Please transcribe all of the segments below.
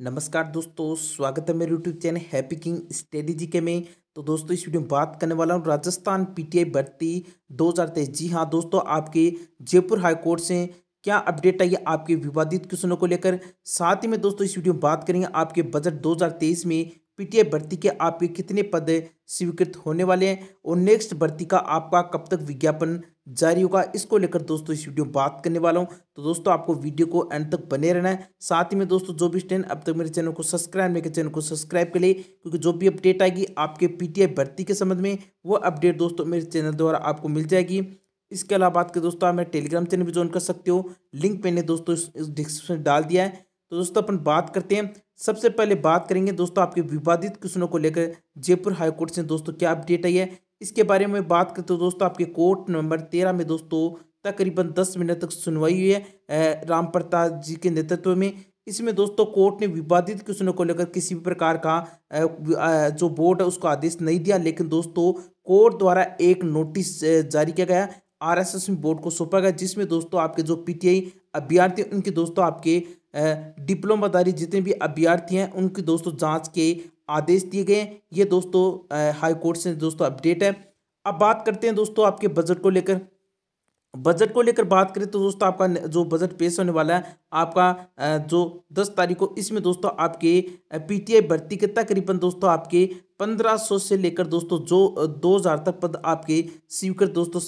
नमस्कार दोस्तों स्वागत है मेरे YouTube channel happy king study के में तो दोस्तों इस वीडियो में बात करने वाला हूँ राजस्थान पीटीआई भर्ती 2023 जी हाँ दोस्तों आपके जयपुर हाई कोर्ट से क्या अपडेट आई है आपके विवादित क्वेश्चनों को लेकर साथ ही में दोस्तों इस वीडियो में बात करेंगे आपके बजट दो में पी भर्ती के आपके कितने पद स्वीकृत होने वाले हैं और नेक्स्ट भर्ती का आपका कब तक विज्ञापन जारी होगा इसको लेकर दोस्तों इस वीडियो बात करने वाला हूं तो दोस्तों आपको वीडियो को एंड तक बने रहना है साथ ही में दोस्तों जो भी स्टैंड अब तक मेरे चैनल को सब्सक्राइब मेरे चैनल को सब्सक्राइब कर लिए क्योंकि जो भी अपडेट आएगी आपके पीटीआई भर्ती के संबंध में वो अपडेट दोस्तों मेरे चैनल द्वारा आपको मिल जाएगी इसके अलावा बात करें दोस्तों आप मेरे टेलीग्राम चैनल भी ज्वाइन कर सकते हो लिंक मैंने दोस्तों इस डिस्क्रिप्शन डाल दिया है तो दोस्तों अपन बात करते हैं सबसे पहले बात करेंगे दोस्तों आपके विवादित क्वेश्चनों को लेकर जयपुर हाईकोर्ट से दोस्तों क्या अपडेट आई है इसके बारे में बात करते हो तो दोस्तों आपके कोर्ट नंबर तेरह में दोस्तों तकरीबन दस मिनट तक सुनवाई हुई है राम प्रताप जी के नेतृत्व में इसमें दोस्तों कोर्ट ने विवादित क्वेश्चनों को लेकर किसी भी प्रकार का जो बोर्ड है उसको आदेश नहीं दिया लेकिन दोस्तों कोर्ट द्वारा एक नोटिस जारी किया गया आरएसएस में बोर्ड को सौंपा गया जिसमें दोस्तों आपके जो पीटीआई अभ्यर्थी उनके दोस्तों आपके डिप्लोमाधारी जितने भी अभ्यर्थी हैं उनके दोस्तों जांच के आदेश दिए गए ये दोस्तों हाई कोर्ट से दोस्तों अपडेट है अब बात करते हैं दोस्तों आपके बजट को लेकर बजट को लेकर बात करें तो दोस्तों आपका जो बजट पेश होने वाला है आपका जो दस तारीख को इसमें दोस्तों आपके पीटीआई भर्ती के तकरीबन दोस्तों आपके पंद्रह सौ से लेकर दोस्तों जो दो हज़ार तक पद आपके स्वीकृत दोस्तों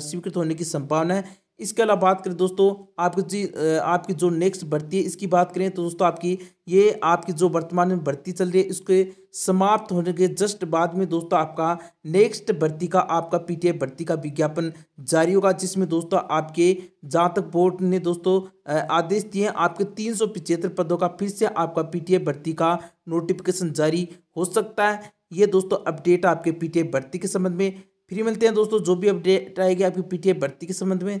स्वीकृत होने की संभावना है इसके अलावा बात करें दोस्तों आपकी जी आपकी जो नेक्स्ट भर्ती है इसकी बात करें तो दोस्तों आपकी ये आपकी जो वर्तमान में भर्ती चल रही है इसके समाप्त होने के जस्ट बाद में दोस्तों आपका नेक्स्ट भर्ती का आपका पीटीए भर्ती का विज्ञापन जारी होगा जिसमें दोस्तों आपके जहाँ तक बोर्ड ने दोस्तों आदेश दिए आपके तीन सौ पिचहत्तर पदों का फिर से आपका पी भर्ती का नोटिफिकेशन जारी हो सकता है ये दोस्तों अपडेट आपके पी भर्ती के संबंध में फिर मिलते हैं दोस्तों जो भी अपडेट आएगी आपकी पीटीए भर्ती के संबंध में